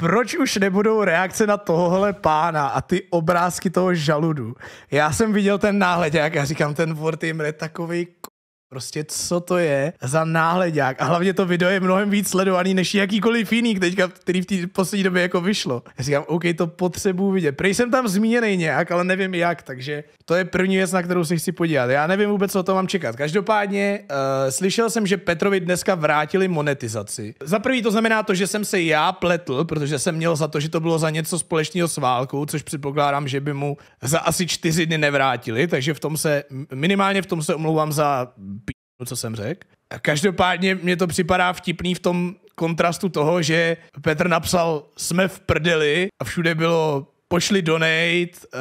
proč už nebudou reakce na tohohle pána a ty obrázky toho žaludu. Já jsem viděl ten náhled, jak já říkám, ten Word je takový Prostě co to je za náhleďák a hlavně to video je mnohem víc sledovaný než jakýkoliv jiný teďka, který v té poslední době jako vyšlo. Já říkám, OK, to potřebuji vidět. Prej jsem tam zmíněný nějak, ale nevím jak, takže to je první věc, na kterou se chci podívat. Já nevím vůbec, co to mám čekat. Každopádně uh, slyšel jsem, že Petrovi dneska vrátili monetizaci. Za prvý to znamená to, že jsem se já pletl, protože jsem měl za to, že to bylo za něco společného s válkou, což předpokládám, že by mu za asi čtyři dny nevrátili, takže v tom se, minimálně v tom se omlouvám za co jsem řekl. Každopádně mě to připadá vtipný v tom kontrastu toho, že Petr napsal jsme v prdeli a všude bylo pošli donate, uh,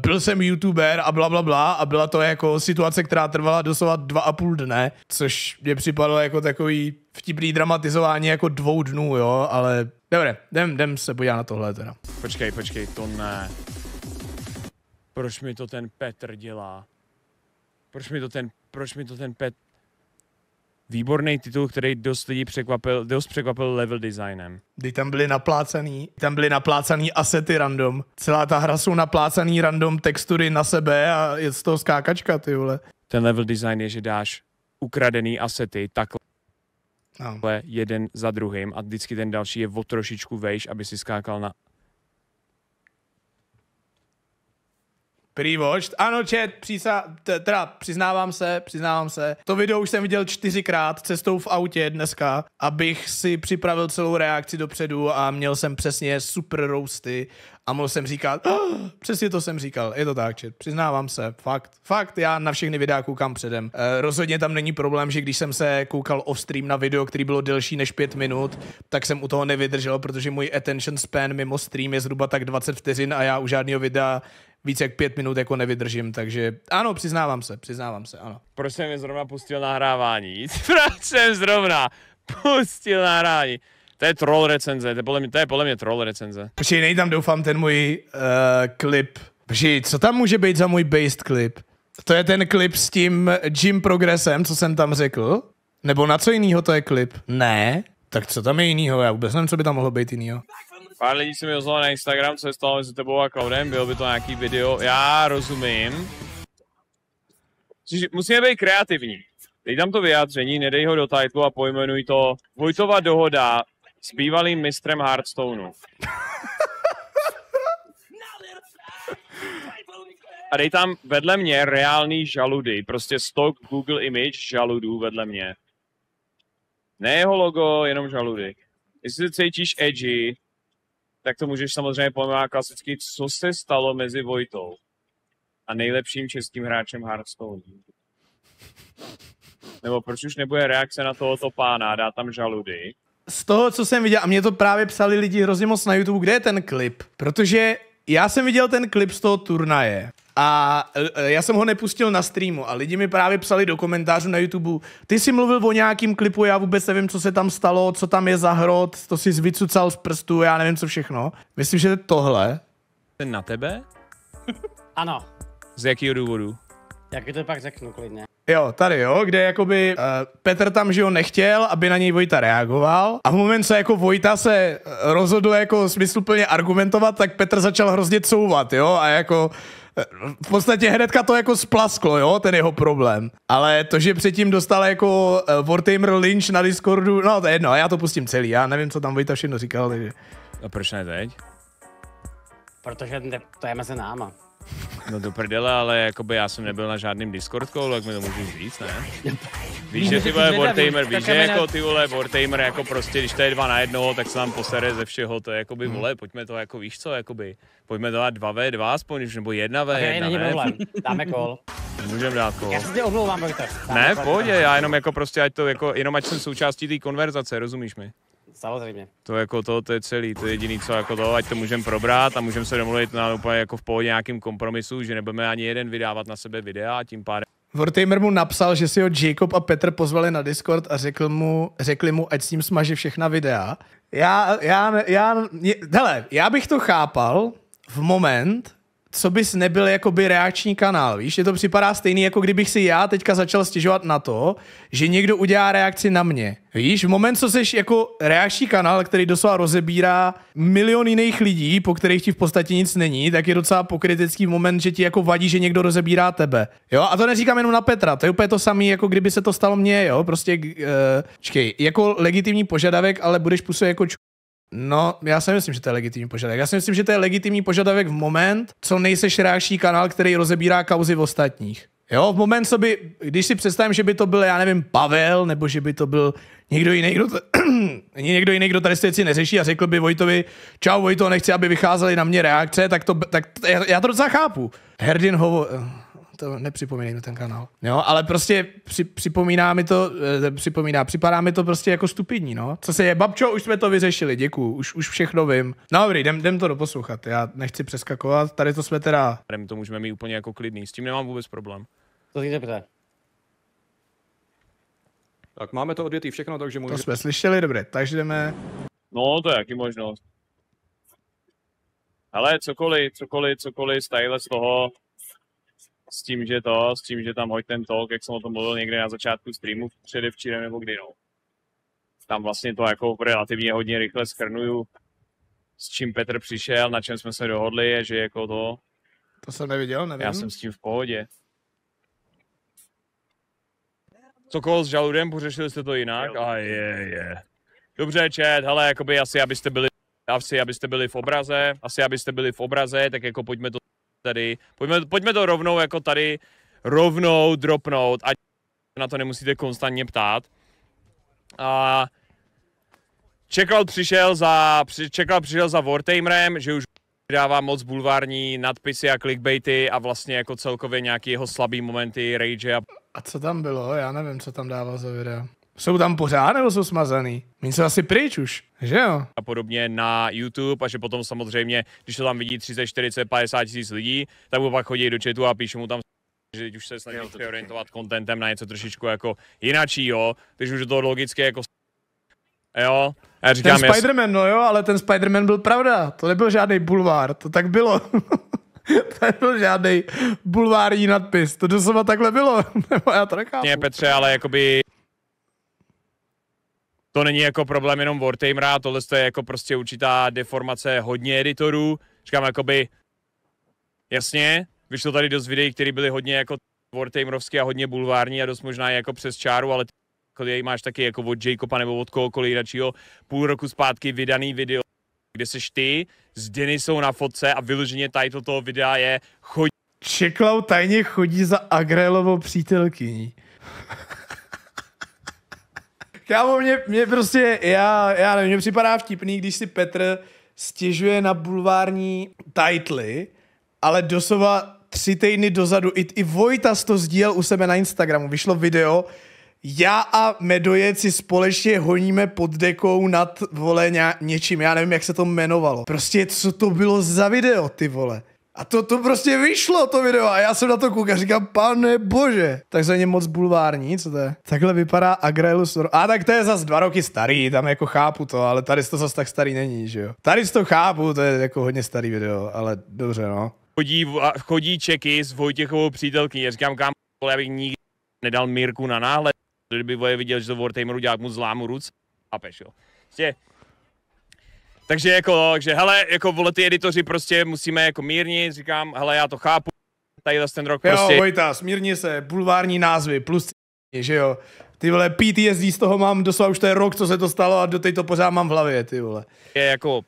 byl jsem youtuber a bla, bla, bla a byla to jako situace, která trvala doslova dva a půl dne, což mě připadalo jako takový vtipný dramatizování jako dvou dnů, jo, ale dobré, jdem, jdem se podívat na tohle teda. Počkej, počkej, to ne. Proč mi to ten Petr dělá? Proč mi to ten, proč mi to ten Petr výborný titul, který dost lidí překvapil, dost překvapil level designem. Kdy tam byly naplácaný, tam byly naplácaný asety random. Celá ta hra jsou naplácaný random textury na sebe a je z toho skákačka, ty vole. Ten level design je, že dáš ukradený asety takhle No. jeden za druhým a vždycky ten další je o trošičku vejš, aby si skákal na Pre-watched. Ano, chat, přísa, teda přiznávám se, přiznávám se. To video už jsem viděl čtyřikrát cestou v autě dneska, abych si připravil celou reakci dopředu a měl jsem přesně super roasty a mohl jsem říkat, oh, přesně to jsem říkal, je to tak, chat, přiznávám se, fakt, fakt, já na všechny videa koukám předem. E, rozhodně tam není problém, že když jsem se koukal off stream na video, který bylo delší než pět minut, tak jsem u toho nevydržel, protože můj attention span mimo stream je zhruba tak 20 vteřin a já u žádného videa víc jak pět minut jako nevydržím, takže ano, přiznávám se, přiznávám se, ano. Proč jsem je zrovna pustil nahrávání? Proč jsem zrovna pustil nahrávání? To je troll recenze, to je podle mě, to je podle mě troll recenze. Počkej, nej tam doufám ten můj uh, klip. Počkej, co tam může být za můj based klip? To je ten klip s tím Jim Progressem, co jsem tam řekl? Nebo na co jinýho to je klip? Ne. Tak co tam je jinýho? Já vůbec nevím, co by tam mohlo být jinýho. Pár lidí se mi ozvalo na Instagram, co je stalo mezi tebou a Cloudem, bylo by to nějaký video, já rozumím. Musíme být kreativní. Dej tam to vyjádření, nedej ho do titlu a pojmenuj to Vojtova dohoda s bývalým mistrem Hearthstoneu. a dej tam vedle mě reální žaludy, prostě stock Google image žaludů vedle mě. Ne jeho logo, jenom žaludy. Jestli se cítíš edgy, tak to můžeš samozřejmě pojmenovat klasicky, co se stalo mezi Vojtou a nejlepším českým hráčem Hearthstone. Nebo proč už nebude reakce na tohoto pána, dá tam žaludy. Z toho, co jsem viděl, a mě to právě psali lidi hrozně moc na YouTube, kde je ten klip? Protože já jsem viděl ten klip z toho turnaje a e, já jsem ho nepustil na streamu a lidi mi právě psali do komentářů na YouTube, ty jsi mluvil o nějakým klipu, já vůbec nevím, co se tam stalo, co tam je za hrot, to jsi vycucal z prstu, já nevím, co všechno. Myslím, že tohle. Ten na tebe? ano. Z jakého důvodu? Jak to pak řeknu klidně. Jo, tady jo, kde jakoby uh, Petr tam, že ho nechtěl, aby na něj Vojta reagoval a v moment, co jako Vojta se e, rozhodl jako smysluplně argumentovat, tak Petr začal hrozně couvat, jo, a jako v podstatě hnedka to jako splasklo, jo, ten jeho problém. Ale to, že předtím dostal jako uh, Wartamer Lynch na Discordu, no to je jedno, já to pustím celý, já nevím, co tam Vojta všechno říkal, takže... A proč ne teď? Protože to je mezi náma. No do prdele, ale jakoby já jsem nebyl na žádným Discord call, jak mi to můžeš říct, ne? Víš, že ty vole Wartamer, víš, že jako ty vole Wartamer, jako prostě, když to je dva na jednoho, tak se nám posere ze všeho, to je jakoby, hmm. vole, pojďme to jako, víš co, jakoby, pojďme dát 2v2 aspoň, nebo 1v1, okay, dáme kol. Můžeme dát kol. Já se tě omlouvám, Vojta. Ne, v pohodě, já jenom jako prostě, ať to jako, jenom ať jsem součástí té konverzace, rozumíš mi? samozřejmě. To jako to, to je celý, to je jediný co jako to, ať to můžeme probrat a můžeme se domluvit na úplně jako v pohodě nějakým kompromisu, že nebudeme ani jeden vydávat na sebe videa a tím pádem Vortimer mu napsal, že si ho Jacob a Petr pozvali na Discord a řekl mu, řekli mu, ať s ním smaží všechna videa. Já, já, já, hele, já bych to chápal v moment, co bys nebyl jakoby reakční kanál, víš? Je to připadá stejný, jako kdybych si já teďka začal stěžovat na to, že někdo udělá reakci na mě. Víš, v moment, co jsi jako reakční kanál, který doslova rozebírá milion jiných lidí, po kterých ti v podstatě nic není, tak je docela pokritický moment, že ti jako vadí, že někdo rozebírá tebe. Jo, a to neříkám jenom na Petra, to je úplně to samé, jako kdyby se to stalo mně, jo, prostě, uh, eh, čkej, jako legitimní požadavek, ale budeš působit jako ču No, já si myslím, že to je legitimní požadavek. Já si myslím, že to je legitimní požadavek v moment, co nejseš reakční kanál, který rozebírá kauzy v ostatních. Jo, v moment, co by, když si představím, že by to byl, já nevím, Pavel, nebo že by to byl někdo jiný, kdo, to, někdo jiný, kdo tady ty věci neřeší a řekl by Vojtovi, čau Vojto, nechci, aby vycházely na mě reakce, tak to, tak já, já to docela chápu. Herdin hovo to mi ten kanál. Jo, ale prostě při, připomíná mi to, eh, připomíná, připadá mi to prostě jako stupidní, no. Co se je, babčo, už jsme to vyřešili, děkuju, už, už všechno vím. No dobrý, jdem, jdem to doposlouchat, já nechci přeskakovat, tady to jsme teda... Tady to můžeme mít úplně jako klidný, s tím nemám vůbec problém. To je dobře. Tak máme to odvětý všechno, takže můžeme... To jsme slyšeli, dobré, takže jdeme... No, to je jaký možnost. Ale cokoliv, cokoliv, cokoliv z z toho, s tím, že to, s tím, že tam hoď ten talk, jak jsem o tom mluvil někde na začátku streamu, předevčírem nebo kdy, no. Tam vlastně to jako relativně hodně rychle skrnuju, s čím Petr přišel, na čem jsme se dohodli, je, že jako to... To jsem neviděl, nevím. Já jsem s tím v pohodě. Cokoliv s žaludem, pořešili jste to jinak? A je, je. Dobře, chat, hele, jakoby asi, abyste byli, asi, abyste byli v obraze, asi, abyste byli v obraze, tak jako pojďme to tady, pojďme, pojďme to rovnou jako tady rovnou dropnout, ať na to nemusíte konstantně ptát. A čekal přišel za, čekal přišel za Wartamerem, že už dává moc bulvární nadpisy a clickbaity a vlastně jako celkově nějaký jeho slabý momenty, rage a... A co tam bylo? Já nevím, co tam dával za videa. Jsou tam pořád nebo jsou smazaný? Oni se asi pryč už, že jo? A podobně na YouTube a že potom samozřejmě, když to tam vidí 30, 40, 50 tisíc lidí, tak mu pak chodí do chatu a píšu mu tam že teď už se snaží přeorientovat kontentem na něco trošičku jako jináčí, jo, takže už to logicky jako Jo, já říkám, ten Spider-Man, no jo, ale ten Spider-Man byl pravda, to nebyl žádný bulvár, to tak bylo. to nebyl žádný bulvární nadpis, to doslova takhle bylo, nebo já to nechápu. Ne, Petře, ale jakoby to není jako problém jenom Wartamera, tohle je jako prostě určitá deformace hodně editorů. Říkám jakoby, jasně, vyšlo tady dost videí, které byly hodně jako Wartamerovské a hodně bulvární a dost možná jako přes čáru, ale ty máš taky jako od Jacoba nebo od kohokoliv radšího půl roku zpátky vydaný video, kde seš ty s Denisou na fotce a vyloženě title toho videa je chodí. Čeklau tajně chodí za Agrelovou přítelkyní. Kámo, mě, mě prostě, já, já nevím, mě připadá vtipný, když si Petr stěžuje na bulvární titly, ale doslova tři týdny dozadu, i, i Vojta to sdíl u sebe na Instagramu, vyšlo video, já a Medojec si společně honíme pod dekou nad, vole, něčím, já nevím, jak se to jmenovalo. Prostě, co to bylo za video, ty vole? A to, to prostě vyšlo, to video, a já jsem na to koukal a říkám, pane bože, tak za není moc bulvární, co to je? Takhle vypadá Agrailus A tak to je zas dva roky starý, tam jako chápu to, ale tady to zas tak starý není, že jo? Tady to chápu, to je jako hodně starý video, ale dobře, no. Chodí, chodí čeky s Vojtěchovou přítelkyní, já říkám, kam, já bych nikdy nedal Mirku na náhled, kdyby Voje viděl, že to Wartameru dělá mu zlámu ruc, a pešil. Prostě, takže jako, že hele, jako vole ty editoři prostě musíme jako mírnit, říkám, hele, já to chápu, tady ten rok jo, prostě. Jo, Vojta, smírně se, bulvární názvy, plus že jo. Ty vole, PTSD z toho mám doslova už to je rok, co se to stalo a do této pořád mám v hlavě, ty vole. Je jako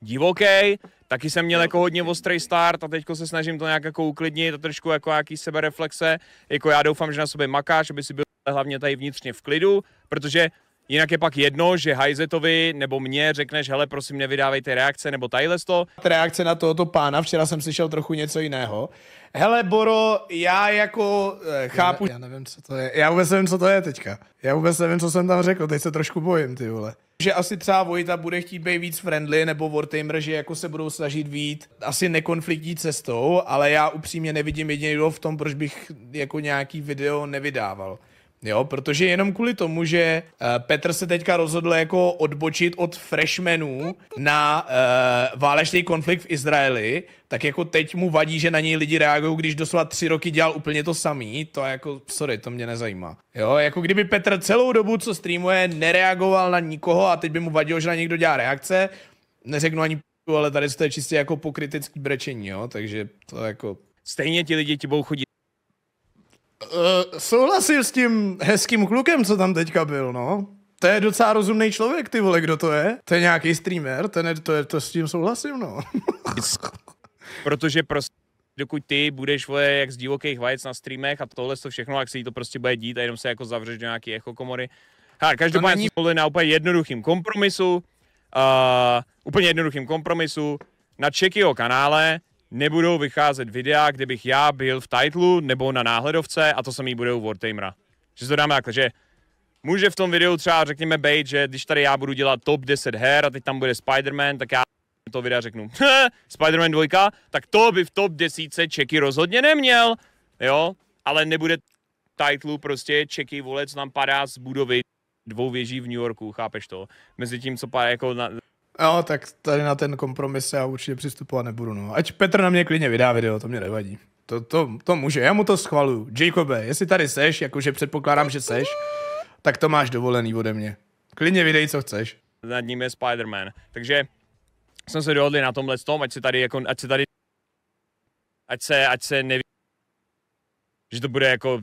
divoký, taky jsem měl jako hodně ostrý start a teďko se snažím to nějak jako uklidnit a trošku jako nějaký sebereflexe. Jako já doufám, že na sobě makáš, aby si byl hlavně tady vnitřně v klidu, protože Jinak je pak jedno, že Hajzetovi nebo mě řekneš, hele, prosím, nevydávejte reakce nebo tadyhle to. Reakce na tohoto pána, včera jsem slyšel trochu něco jiného. Hele, Boro, já jako eh, chápu... Já, ne, já nevím, co to je. Já vůbec nevím, co to je teďka. Já vůbec nevím, co jsem tam řekl, teď se trošku bojím, ty vole. Že asi třeba Vojta bude chtít být víc friendly, nebo Wartamer, že jako se budou snažit vít asi nekonfliktní cestou, ale já upřímně nevidím jediný v tom, proč bych jako nějaký video nevydával. Jo, protože jenom kvůli tomu, že uh, Petr se teďka rozhodl jako odbočit od Freshmenů na uh, válečný konflikt v Izraeli, tak jako teď mu vadí, že na něj lidi reagují, když doslova tři roky dělal úplně to samý, to jako, sorry, to mě nezajímá. Jo, jako kdyby Petr celou dobu, co streamuje, nereagoval na nikoho a teď by mu vadilo, že na někdo dělá reakce, neřeknu ani ale tady to je čistě jako pokritický brečení, jo, takže to jako Stejně ti lidi ti budou chodit Uh, eh, souhlasím s tím hezkým klukem, co tam teďka byl, no. To je docela rozumný člověk, ty vole, kdo to je? To je nějaký streamer, ten je, to, je, to s tím souhlasím, no. Protože prostě dokud ty budeš vole jak z divokých vajec na streamech a tohle to všechno, jak se jí to prostě bude dít a jenom se jako zavřeš do nějaký echo komory. Ha, každopádně není... jsme na úplně jednoduchým kompromisu, uh, úplně jednoduchým kompromisu na Čekyho kanále, nebudou vycházet videa, kde bych já byl v titlu nebo na náhledovce a to samý bude u Wartamera. Že to dáme takhle, že může v tom videu třeba řekněme být, že když tady já budu dělat top 10 her a teď tam bude Spider-Man, tak já to videa řeknu, Spider-Man 2, tak to by v top 10 čeky rozhodně neměl, jo, ale nebude titlu prostě čeky, vole, co nám padá z budovy dvou věží v New Yorku, chápeš to? Mezi tím, co padá jako na, Jo, tak tady na ten kompromis já určitě přistupovat nebudu. No. Ať Petr na mě klidně vydá video, to mě nevadí. To, to, to může, já mu to schvaluju. Jacobe, jestli tady seš, jakože předpokládám, že seš, tak to máš dovolený ode mě. Klidně vydej, co chceš. Nad ním je Spider-Man. Takže jsme se dohodli na tomhle tom, ať se tady, jako, ať se tady, ať se, ať se neví, že to bude jako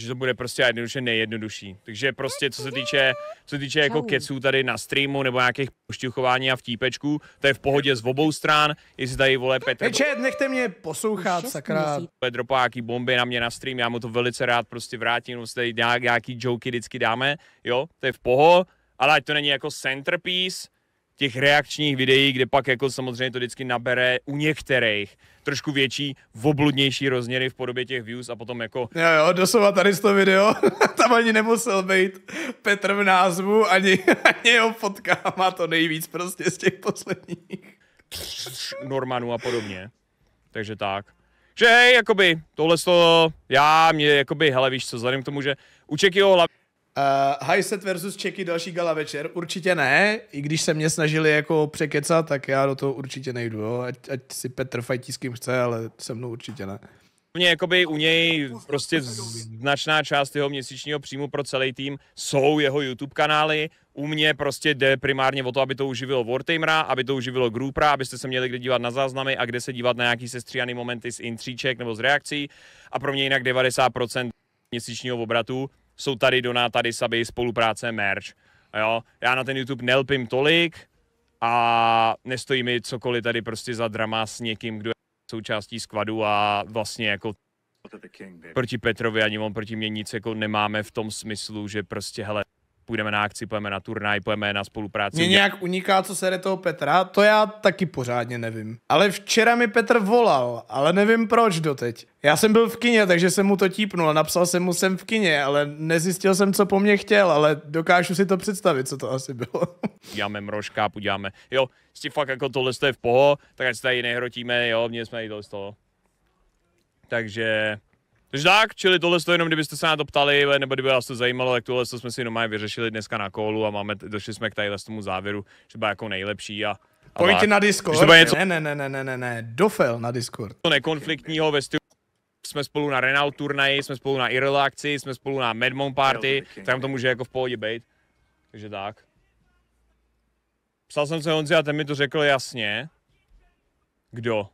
že to bude prostě jednoduše nejjednodušší. Takže prostě co se týče, co se týče jako keců tady na streamu nebo nějakých pošťuchování a vtípečků, to je v pohodě z obou stran, jestli tady vole Petr... Peče, nechte mě poslouchat, sakra. Petr nějaký bomby na mě na stream, já mu to velice rád prostě vrátím, nebo tady nějaký joky vždycky dáme, jo, to je v poho, ale ať to není jako centerpiece, těch reakčních videí, kde pak jako samozřejmě to vždycky nabere u některých trošku větší, obludnější rozměry v podobě těch views a potom jako... Jo, jo, doslova tady z toho video, tam ani nemusel být Petr v názvu, ani, ani jeho fotka má to nejvíc prostě z těch posledních. Normanu a podobně. Takže tak. Že hej, jakoby, tohle to, já mě, jakoby, hele, víš co, vzhledem k tomu, že u Čekyho hlavně Uh, eh, set versus Čeky další gala večer, určitě ne, i když se mě snažili jako překecat, tak já do toho určitě nejdu, jo. Ať, ať si Petr fajtí s kým chce, ale se mnou určitě ne. Mě jakoby u něj prostě značná část jeho měsíčního příjmu pro celý tým jsou jeho YouTube kanály, u mě prostě jde primárně o to, aby to uživilo Wartamera, aby to uživilo Groupera, abyste se měli kde dívat na záznamy a kde se dívat na nějaký sestříhaný momenty z intříček nebo z reakcí a pro mě jinak 90% měsíčního obratu jsou tady Dona, tady Saby, spolupráce, merch. Jo? Já na ten YouTube nelpím tolik a nestojí mi cokoliv tady prostě za drama s někým, kdo je součástí skvadu a vlastně jako proti Petrovi ani on proti mě nic jako nemáme v tom smyslu, že prostě hele, půjdeme na akci, půjdeme na turnaj, půjdeme na spolupráci. Mě nějak uniká, co se jde toho Petra, to já taky pořádně nevím. Ale včera mi Petr volal, ale nevím proč doteď. Já jsem byl v kině, takže jsem mu to típnul a napsal jsem mu jsem v kině, ale nezjistil jsem, co po mně chtěl, ale dokážu si to představit, co to asi bylo. Uděláme mrožka, uděláme. Jo, si fakt jako tohle je v poho, tak ať se tady nehrotíme, jo, mě jsme i to z toho. Takže takže tak, čili tohle to jenom, kdybyste se na to ptali, nebo kdyby vás to zajímalo, tak tohle jsme si normálně vyřešili dneska na kolu a máme, došli jsme k tadyhle z tomu závěru, třeba jako nejlepší a a Pojďte na Discord. Něco... Ne, ne, ne, ne, ne, ne, dofel na Discord. To nekonfliktního ve stylu jsme spolu na Renault turnaji, jsme spolu na Irl akci, jsme spolu na Medmon party, tak tam to může jako v pohodě být. Takže tak. Psal jsem se Honzi a ten mi to řekl jasně. Kdo?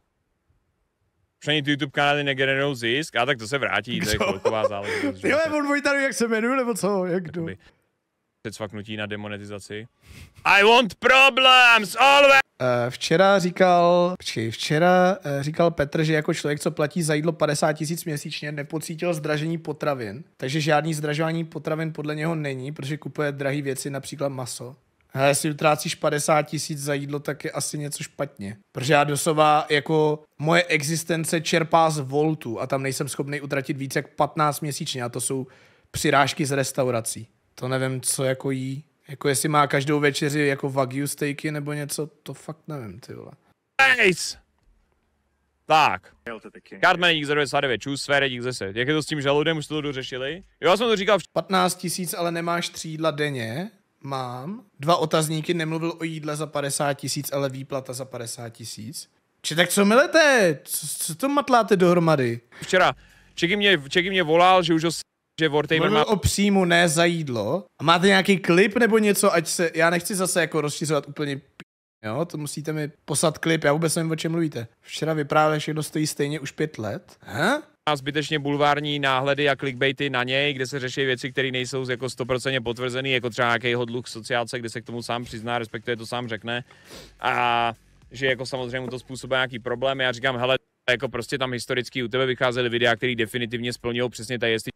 členit YouTube kanály negenerou zisk, a tak to se vrátí, Kdo? to je kolková záležitost. Ty on bojí tady, jak se jmenuje, nebo co, jak jdu. Předsvaknutí na demonetizaci. I want problems, always! Eh, včera říkal, počkej, včera eh, říkal Petr, že jako člověk, co platí za jídlo 50 tisíc měsíčně, nepocítil zdražení potravin, takže žádný zdražování potravin podle něho není, protože kupuje drahé věci, například maso. Hele, jestli utrácíš 50 tisíc za jídlo, tak je asi něco špatně. Protože já doslova, jako moje existence čerpá z voltu a tam nejsem schopný utratit více jak 15 měsíčně a to jsou přirážky z restaurací. To nevím, co jako jí. Jako jestli má každou večeři jako wagyu steaky nebo něco, to fakt nevím, ty vole. Nice! Tak. Cartman dík za 29, čus, sfére dík zase. Jak je to s tím žaludem, už to dořešili? Jo, já jsem to říkal. V... 15 tisíc, ale nemáš třídla denně, mám dva otazníky, nemluvil o jídle za 50 tisíc, ale výplata za 50 tisíc. Či tak co milete? Co, co to matláte dohromady? Včera Čeky mě, Čeky mě volal, že už ho že Wartamer má... o příjmu, ne za jídlo. A máte nějaký klip nebo něco, ať se... Já nechci zase jako rozšířovat úplně Jo, to musíte mi poslat klip, já vůbec nevím, o čem mluvíte. Včera vyprávěl, že všechno stojí stejně už pět let. Ha? zbytečně bulvární náhledy a clickbaity na něj, kde se řeší věci, které nejsou jako stoprocentně potvrzené, jako třeba nějaký jeho dluh sociálce, kde se k tomu sám přizná, respektuje to sám řekne. A že jako samozřejmě to způsobuje nějaký problém. Já říkám, hele, jako prostě tam historicky u tebe vycházely videa, které definitivně splňují přesně ta jestli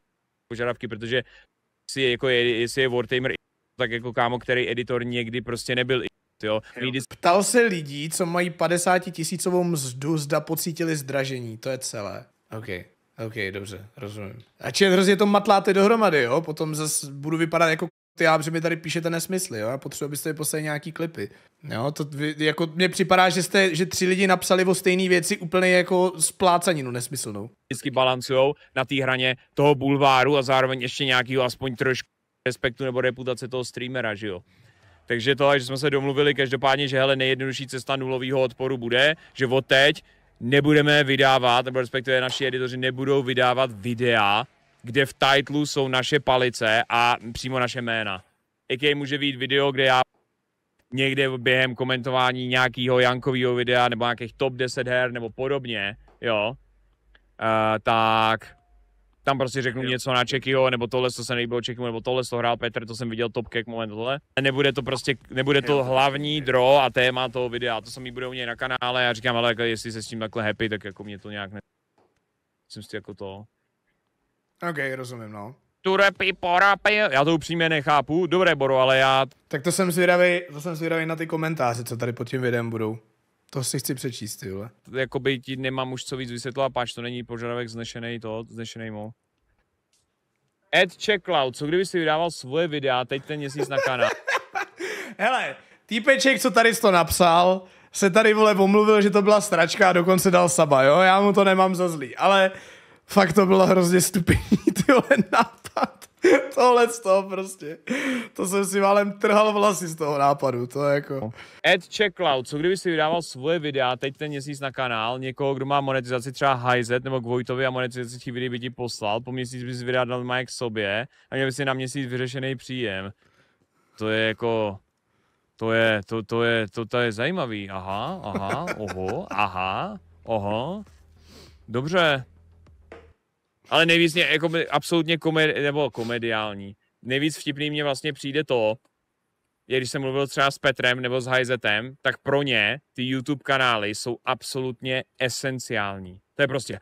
požadavky, protože si jako je, jestli je Wartamer tak jako kámo, který editor někdy prostě nebyl jo. Ptal se lidí, co mají 50 tisícovou mzdu, zda pocítili zdražení, to je celé. Okay. OK, dobře, rozumím. A či hrozně to matláte dohromady, jo? Potom zase budu vypadat jako ty já, že mi tady píšete nesmysly, jo? Já potřebuji, abyste poslali nějaký klipy. Jo, to vy, jako mně připadá, že, jste, že tři lidi napsali o stejné věci úplně jako splácaninu nesmyslnou. Vždycky balancujou na té hraně toho bulváru a zároveň ještě nějakého aspoň trošku respektu nebo reputace toho streamera, že jo? Takže to, že jsme se domluvili každopádně, že hele, nejjednodušší cesta nulového odporu bude, že od teď nebudeme vydávat, nebo respektive naši editoři nebudou vydávat videa, kde v titlu jsou naše palice a přímo naše jména. Jaký může být video, kde já někde během komentování nějakého Jankového videa nebo nějakých top 10 her nebo podobně, jo, uh, tak tam prostě řeknu jo. něco na Čekyho, nebo tohle, co se nelíbilo Čekymu, nebo tohle, co hrál Petr, to jsem viděl top kick moment tohle. Nebude to prostě, nebude to jo. hlavní dro a téma toho videa, to mi bude u něj na kanále, já říkám, ale jako, jestli se s tím takhle happy, tak jako mě to nějak ne... Jsem si jako to. OK, rozumím, no. Tu rapy, porapy, já to upřímně nechápu, dobré boru, ale já... Tak to jsem zvědavý, to jsem zvědavý na ty komentáře, co tady pod tím videem budou. To si chci přečíst, jo. vole. Jakoby ti nemám už co víc vysvětlovat, páč to není požadavek znešený to, znešený mo. Ed Checkloud, co kdyby si vydával svoje videa teď ten měsíc na kanál? Hele, týpeček, co tady to napsal, se tady vole pomluvil, že to byla stračka a dokonce dal saba, jo? Já mu to nemám za zlý, ale fakt to bylo hrozně stupidní, tyhle nápad. Tohle z toho prostě. To jsem si málem trhal vlasy z toho nápadu, to je jako... No. Ed Checkloud, co kdyby si vydával svoje videa teď ten měsíc na kanál, někoho, kdo má monetizaci třeba HiZ nebo Gvojtovi a monetizaci těch videí by ti poslal, po měsíc bys vydával má k sobě a měl by si na měsíc vyřešený příjem. To je jako... To je, to, to je, to, to je zajímavý. Aha, aha, oho, aha, oho. Dobře, ale nejvíc mě, jako absolutně komedi, nebo komediální, nejvíc vtipný mě vlastně přijde to, je, když jsem mluvil třeba s Petrem nebo s Hajzetem, tak pro ně ty YouTube kanály jsou absolutně esenciální. To je prostě...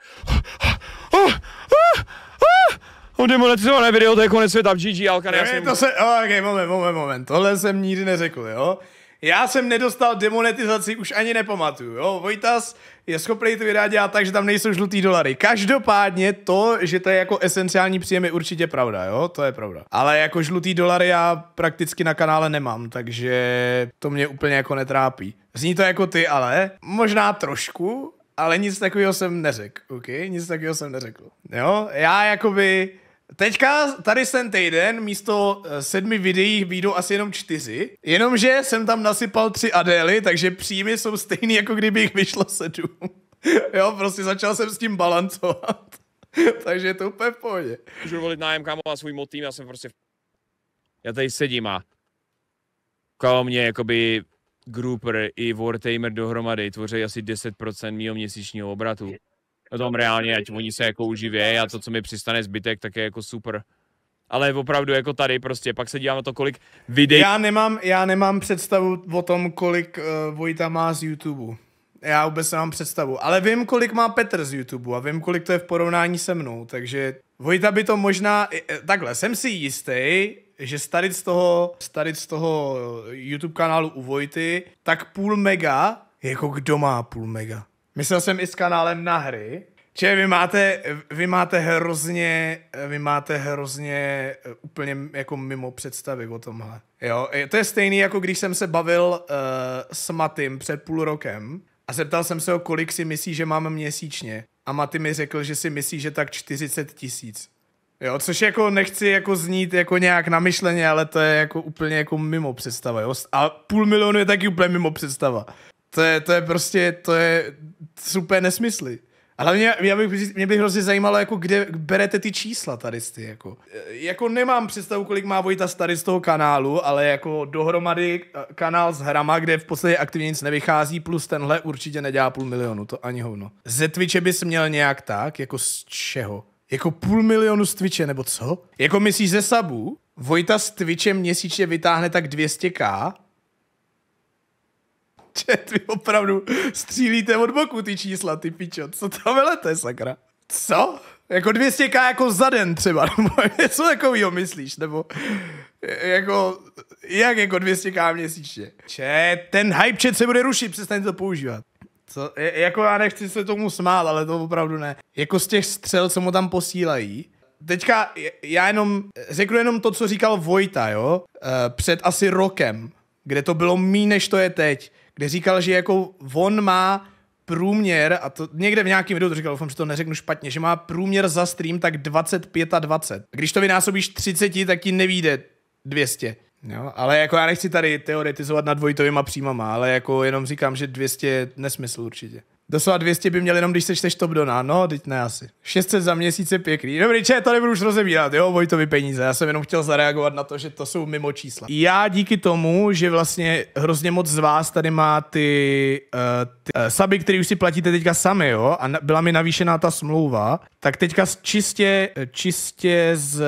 On demonetizované video, to je konec světa v GG, Alka, já To se, okay, moment, moment, moment, tohle jsem nikdy neřekl, jo? Já jsem nedostal demonetizaci, už ani nepamatuju. Jo? Vojtas je schopný to vydá tak, že tam nejsou žlutý dolary. Každopádně to, že to je jako esenciální příjem, je určitě pravda, jo, to je pravda. Ale jako žlutý dolary já prakticky na kanále nemám, takže to mě úplně jako netrápí. Zní to jako ty, ale možná trošku, ale nic takového jsem neřekl, ok? Nic takového jsem neřekl. Jo, já jakoby Teďka tady jsem týden místo eh, sedmi videí výjdou asi jenom čtyři, jenomže jsem tam nasypal tři Adély, takže příjmy jsou stejný, jako kdyby jich vyšlo sedm. jo, prostě začal jsem s tím balancovat. takže je to úplně v pohodě. Můžu volit nájem kámo a svůj motým, já jsem prostě... Já tady sedím a kolem mě jakoby Grouper i Wartamer dohromady tvoří asi 10% mého měsíčního obratu. No tom reálně, ať oni se jako uživějí a to, co mi přistane zbytek, tak je jako super. Ale opravdu jako tady prostě, pak se dívám na to, kolik videí... Já nemám, já nemám představu o tom, kolik uh, Vojta má z YouTube. Já vůbec nemám představu. Ale vím, kolik má Petr z YouTube a vím, kolik to je v porovnání se mnou, takže Vojta by to možná... Eh, eh, takhle, jsem si jistý, že starit z toho, starit z toho YouTube kanálu u Vojty, tak půl mega, jako kdo má půl mega? Myslel jsem i s kanálem na hry, Čiže vy máte, vy máte hrozně, vy máte hrozně eh, úplně jako mimo představy o tomhle. Jo, to je stejný, jako když jsem se bavil uh, s Matym před půl rokem a zeptal jsem se ho, kolik si myslí, že mám měsíčně. A Maty mi řekl, že si myslí, že tak 40 tisíc. Jo, což jako nechci jako znít jako nějak namyšleně, ale to je jako úplně jako mimo představa, jo. A půl milionu je taky úplně mimo představa. To je, to je prostě, to je super nesmysly. A hlavně mě, bych, mě by hrozně zajímalo, jako kde berete ty čísla tady ty, jako. Jako nemám představu, kolik má Vojta tady z toho kanálu, ale jako dohromady eh, kanál s hrama, kde v podstatě aktivně nic nevychází, plus tenhle určitě nedělá půl milionu, to ani hovno. Ze Twitche bys měl nějak tak, jako z čeho? Jako půl milionu z Twitche, nebo co? Jako myslíš ze Sabu? Vojta s Twitchem měsíčně vytáhne tak 200k Čet, vy opravdu střílíte od boku ty čísla, ty pičo. Co to je sakra? Co? Jako 200k jako za den třeba, nebo něco takového myslíš, nebo e, jako, jak jako 200k měsíčně? Če, ten hype chat se bude rušit, přestaň to používat. Co, e, jako já nechci se tomu smát, ale to opravdu ne. Jako z těch střel, co mu tam posílají, teďka já jenom, řeknu jenom to, co říkal Vojta, jo, e, před asi rokem, kde to bylo mí, než to je teď kde říkal, že jako on má průměr, a to někde v nějakém videu to říkal, doufám, že to neřeknu špatně, že má průměr za stream tak 25 a 20. Když to vynásobíš 30, tak ti nevíde 200. Jo, ale jako já nechci tady teoretizovat nad dvojitovýma příjmama, ale jako jenom říkám, že 200 je nesmysl určitě. Doslova 200 by měl jenom, když sečteš top dona. No, teď ne asi. 600 za měsíc je pěkný. Dobrý, če, tady budu už rozebírat, jo, Vojtovi peníze. Já jsem jenom chtěl zareagovat na to, že to jsou mimo čísla. Já díky tomu, že vlastně hrozně moc z vás tady má ty, uh, ty uh, eh, saby, který už si platíte teďka sami, jo, a na, byla mi navýšená ta smlouva, tak teďka čistě, čistě z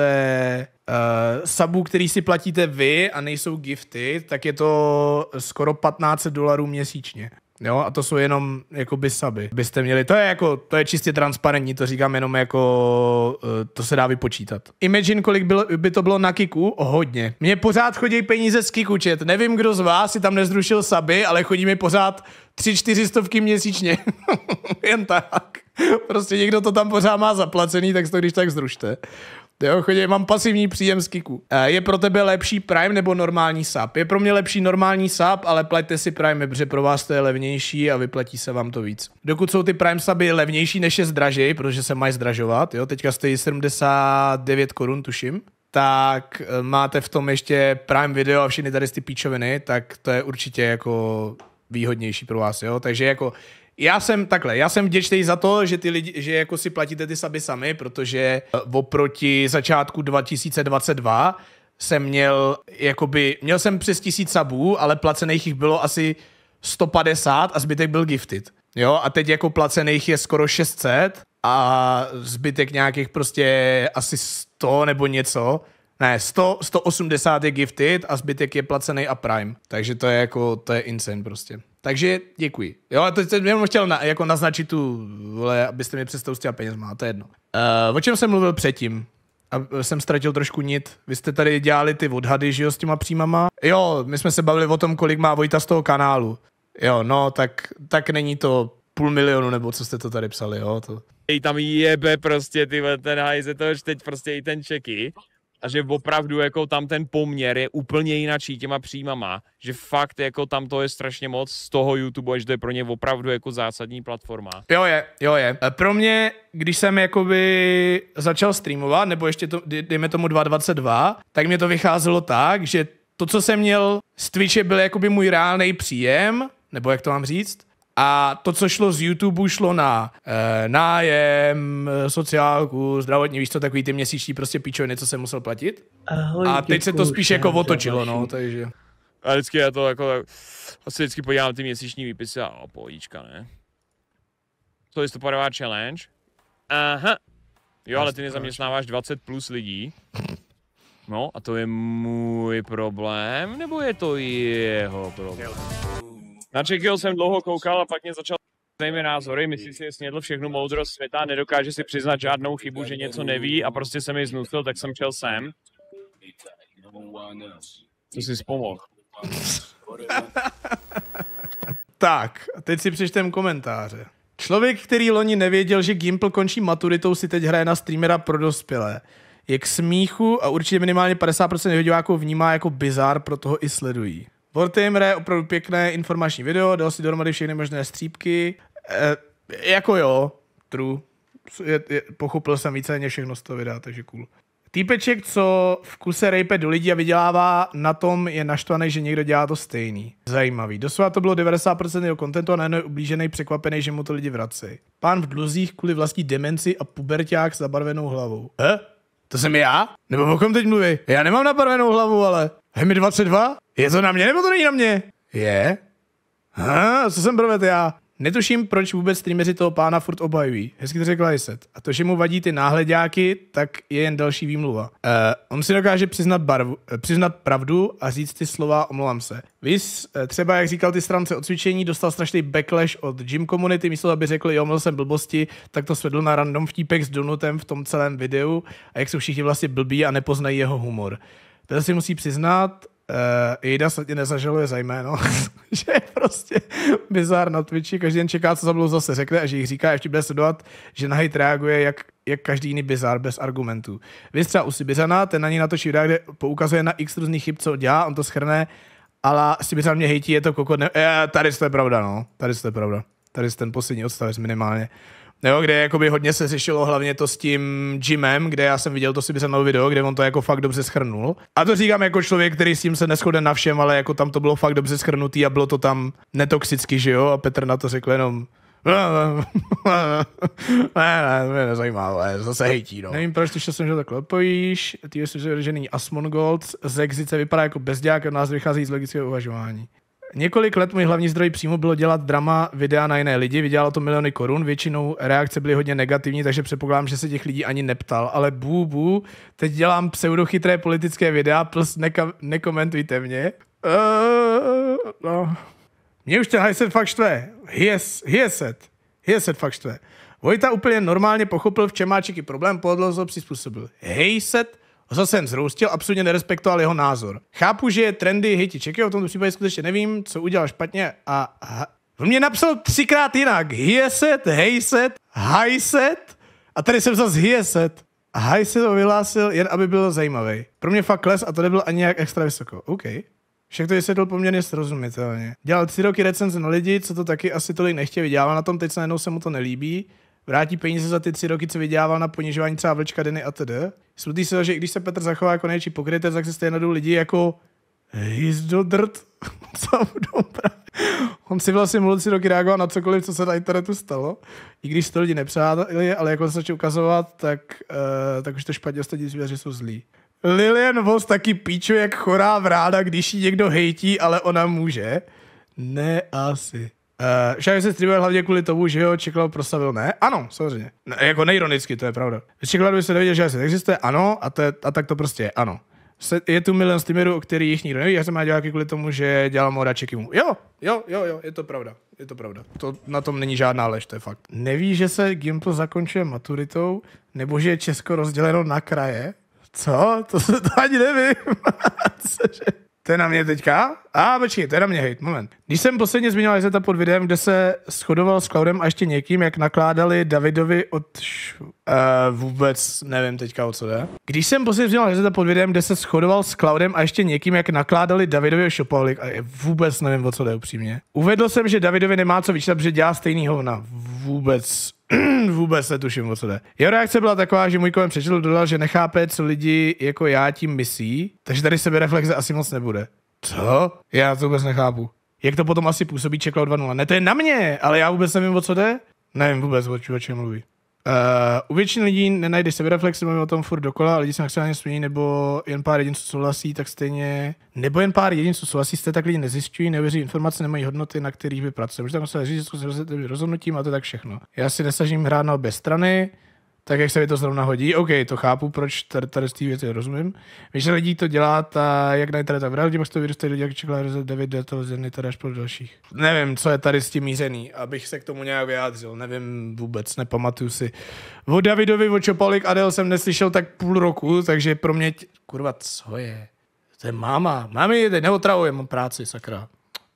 Uh, eh, sabů, který si platíte vy a nejsou gifty, tak je to skoro 15 dolarů měsíčně. Jo, a to jsou jenom jako by saby. Byste měli, to je jako, to je čistě transparentní, to říkám jenom jako, eh, to se dá vypočítat. Imagine, kolik bylo, by to bylo na Kiku? O, hodně. Mně pořád chodí peníze z Kiku, čet. Nevím, kdo z vás si tam nezrušil saby, ale chodí mi pořád tři, čtyři stovky měsíčně. Jen tak. Prostě někdo to tam pořád má zaplacený, tak to když tak zrušte. Jo, chodě, mám pasivní příjem z kiku. Eh, je pro tebe lepší Prime nebo normální SAP? Je pro mě lepší normální SAP, ale plaťte si Prime, protože pro vás to je levnější a vyplatí se vám to víc. Dokud jsou ty Prime SAPy levnější, než je zdražej, protože se mají zdražovat, jo, teďka stojí 79 korun, tuším, tak eh, máte v tom ještě Prime video a všechny tady ty píčoviny, tak to je určitě jako výhodnější pro vás, jo? Takže jako já jsem takhle, já jsem vděčný za to, že ty lidi, že jako si platíte ty saby sami, protože eh, oproti začátku 2022 jsem měl, jakoby, měl jsem přes tisíc sabů, ale placených jich bylo asi 150 a zbytek byl gifted. Jo, a teď jako placených je skoro 600 a zbytek nějakých prostě asi 100 nebo něco. Ne, 100, 180 je gifted a zbytek je placený a prime. Takže to je jako, to je insane prostě. Takže děkuji. Jo, a to jsem jenom chtěl na, jako naznačit tu, vole, abyste mi přestal s peněz má, to je jedno. Uh, o čem jsem mluvil předtím? A eh, jsem ztratil trošku nit. Vy jste tady dělali ty odhady, že jo, s těma příjmama? Jo, my jsme se bavili o tom, kolik má Vojta z toho kanálu. Jo, no, tak, tak není to půl milionu, nebo co jste to tady psali, jo? To. Ej, tam jebe prostě, ty ten hajze, to už teď prostě i ten čeky a že opravdu jako tam ten poměr je úplně jinačí těma příjmama, že fakt jako tam to je strašně moc z toho YouTube, že to je pro ně opravdu jako zásadní platforma. Jo je, jo je. E, pro mě, když jsem jakoby začal streamovat, nebo ještě to, dejme tomu 2.22, tak mě to vycházelo tak, že to, co jsem měl z Twitche, byl jakoby můj reálný příjem, nebo jak to mám říct, a to, co šlo z YouTube, šlo na e, nájem, sociálku, zdravotní, víš co, takový ty měsíční prostě píčoviny, co jsem musel platit. Ahoj, a teď se to spíš jako otočilo, no, takže. A vždycky já to jako, asi vlastně vždycky podívám ty měsíční výpisy a pojíčka, ne? To je listopadová challenge. Aha. Jo, ale ty nezaměstnáváš 20 plus lidí. No, a to je můj problém, nebo je to jeho problém? Na Čechyho jsem dlouho koukal a pak mě začal zajímavé názory, myslí si, že snědl všechnu moudrost světa, nedokáže si přiznat žádnou chybu, že něco neví a prostě se mi znusil, tak jsem čel sem. To si pomohl. tak, teď si přečtem komentáře. Člověk, který loni nevěděl, že Gimple končí maturitou, si teď hraje na streamera pro dospělé. Je k smíchu a určitě minimálně 50% diváků vnímá jako bizar, proto ho i sledují. Wartamer je opravdu pěkné informační video, dal si dohromady všechny možné střípky. E, jako jo, true. Je, je, pochopil jsem než všechno z toho videa, takže cool. Týpeček, co v kuse rejpe do lidí a vydělává, na tom je naštvaný, že někdo dělá to stejný. Zajímavý. Doslova to bylo 90% jeho kontentu a najednou je ublížený, překvapený, že mu to lidi vrací. Pán v dluzích kvůli vlastní demenci a puberták s zabarvenou hlavou. He? To jsem já? Nebo o kom teď mluví? Já nemám nabarvenou hlavu, ale... Je mi 22? Je to na mě nebo to není na mě? Je. Ha, co jsem provedl? já? Netuším, proč vůbec streameři toho pána furt obhajují. Hezky to řekl Iset. A to, že mu vadí ty náhledáky, tak je jen další výmluva. Uh, on si dokáže přiznat, barvu, uh, přiznat pravdu a říct ty slova omlouvám se. Vys, uh, eh, třeba jak říkal ty strance o cvičení, dostal strašný backlash od gym komunity, místo aby řekl, jo, měl jsem blbosti, tak to svedl na random vtípek s Donutem v tom celém videu a jak jsou všichni vlastně blbí a nepoznají jeho humor. Ten si musí přiznat, uh, Ida se tě nezažaluje za jméno, že je prostě bizar na Twitchi, každý den čeká, co za mnou zase řekne a že jich říká, ještě bude sledovat, že na hejt reaguje jak, jak každý jiný bizar bez argumentů. Vy třeba u Sibizana, ten na ní natočí videa, kde poukazuje na x různých chyb, co dělá, on to schrne, ale Sibizan mě hejtí, je to kokot, ne- e, tady to je pravda, no, tady to je pravda. Tady je ten poslední odstavec minimálně. Jo, kde jakoby hodně se řešilo hlavně to s tím Jimem, kde já jsem viděl to si Sibisanovo video, kde on to jako fakt dobře schrnul. A to říkám jako člověk, který s tím se neschodne na všem, ale jako tam to bylo fakt dobře schrnutý a bylo to tam netoxicky, že jo? A Petr na to řekl jenom, no, no, no, ne, ne, mě nezajímá, ale zase hejtí, no. Nevím, proč ty jsem, že takhle odpojíš. Ty jsi, že není Asmongold, z Exice vypadá jako bezďák od nás vychází z logického uvažování. Několik let můj hlavní zdroj příjmu bylo dělat drama, videa na jiné lidi, vydělalo to miliony korun, většinou reakce byly hodně negativní, takže předpokládám, že se těch lidí ani neptal, ale bu, bu, teď dělám pseudochytré politické videa, plus neka- nekomentujte mě. Uh, no. Mě už ten hajset fakt štve. hieset. Hieset fakt štve. Vojta úplně normálně pochopil, v čem má Čeky problém, podlozo přizpůsobil. Hejset Ho jsem zroustil, absolutně nerespektoval jeho názor. Chápu, že trendy hejti čeky, o tomto případě skutečně nevím, co udělal špatně a... On mě napsal třikrát jinak. Hieset, hejset, hajset a tady jsem zase hieset. A hajset ho vyhlásil, jen aby byl zajímavý. Pro mě fakt les a to nebylo ani jak extra vysoko. OK. Však to vysvětlil poměrně srozumitelně. Dělal tři roky recenze na lidi, co to taky asi tolik nechtěl Dělal na tom, teď se najednou se mu to nelíbí vrátí peníze za ty tři roky, co vydělával na ponižování třeba vlčka Deny a td. Smutný se, že i když se Petr zachová jako nejčí pokrytec, tak se stejně najdou lidi jako Jizdodrt. Co On si vlastně mohl tři roky reagovat na cokoliv, co se na internetu stalo. I když to lidi nepřáli, ale jako se začal ukazovat, tak, uh, tak už to špatně ostatní zvěři jsou zlí. Lilian Vos taky píčuje, jak chorá vráda, když ji někdo hejtí, ale ona může. Ne asi. Uh, eh, Šájo se streamuje hlavně kvůli tomu, že ho Čeklad prosavil, ne? Ano, samozřejmě. Ne, jako neironicky, to je pravda. Čeklad by se nevěděl, že se existuje, ano, a, to je, a tak to prostě je, ano. Se, je tu milion streamerů, o jich nikdo neví, já jsem má dělat kvůli tomu, že dělal moda Čekimu. Jo, jo, jo, jo, je to pravda, je to pravda. To, na tom není žádná lež, to je fakt. Neví, že se Gimpl zakončuje maturitou, nebo že je Česko rozděleno na kraje? Co? To se to ani nevím. To je na mě teďka? A ah, počkej, to je na mě hejt, moment. Když jsem posledně zmiňoval Izeta pod videem, kde se shodoval s Claudem a ještě někým, jak nakládali Davidovi od... Uh, vůbec nevím teďka o co jde. Když jsem posledně zmiňoval Izeta pod videem, kde se shodoval s Claudem a ještě někým, jak nakládali Davidovi o Shopaholic a vůbec nevím o co jde upřímně. Uvedl jsem, že Davidovi nemá co vyčítat, protože dělá stejný hovna vůbec, vůbec netuším, o co jde. Jeho reakce byla taková, že můj kolem přečetl dodal, že nechápe, co lidi jako já tím myslí, takže tady sebe reflexe asi moc nebude. Co? Já to vůbec nechápu. Jak to potom asi působí Čeklo 2.0? Ne, to je na mě, ale já vůbec nevím, o co jde. Nevím vůbec, o čem mluví. Uh, u většiny lidí nenajdeš sebereflex, mluvím o tom furt dokola, lidi se maximálně smějí, nebo jen pár jedinců souhlasí, tak stejně, nebo jen pár jedinců souhlasí, jste tak lidi nezjišťují, nevěří informace, nemají hodnoty, na kterých by pracovali, Protože tam se říct, s rozhodnutím a to je tak všechno. Já si nesažím hrát na obě strany, tak jak se mi to zrovna hodí. OK, to chápu, proč tady, tady z té věci rozumím. že lidí to dělá, ta, jak na internetu, v realitě máš to vyrostají lidi, jak čekala David Delta, Zeny, tady až pro dalších. Nevím, co je tady s tím mířený, abych se k tomu nějak vyjádřil, nevím vůbec, nepamatuju si. O Davidovi, o Čopalik Adel jsem neslyšel tak půl roku, takže pro mě, tě... kurva, co je? To je máma. Mami, teď mám práci, sakra.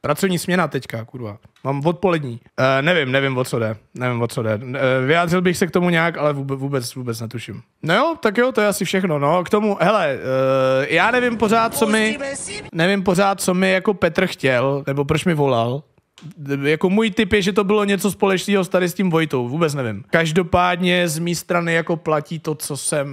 Pracovní směna teďka, kurva. Mám odpolední. E, nevím, nevím, o co jde. Nevím, o co jde. E, vyjádřil bych se k tomu nějak, ale vůbec, vůbec, netuším. No jo, tak jo, to je asi všechno. No, k tomu, hele, e, já nevím pořád, co mi, nevím pořád, co mi jako Petr chtěl, nebo proč mi volal jako můj tip je, že to bylo něco společného s tady s tím Vojtou, vůbec nevím. Každopádně z mé strany jako platí to, co jsem,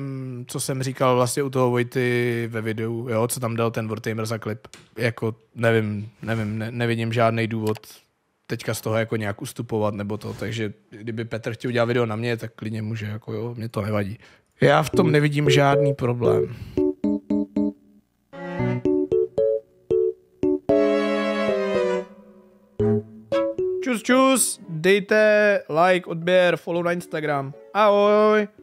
co jsem říkal vlastně u toho Vojty ve videu, jo, co tam dal ten Vortimer za klip. Jako nevím, nevím, ne, nevidím žádný důvod teďka z toho jako nějak ustupovat nebo to, takže kdyby Petr chtěl udělat video na mě, tak klidně může, jako jo, mě to nevadí. Já v tom nevidím žádný problém. Čus, čus, dejte like, odběr, follow na Instagram. Ahoj!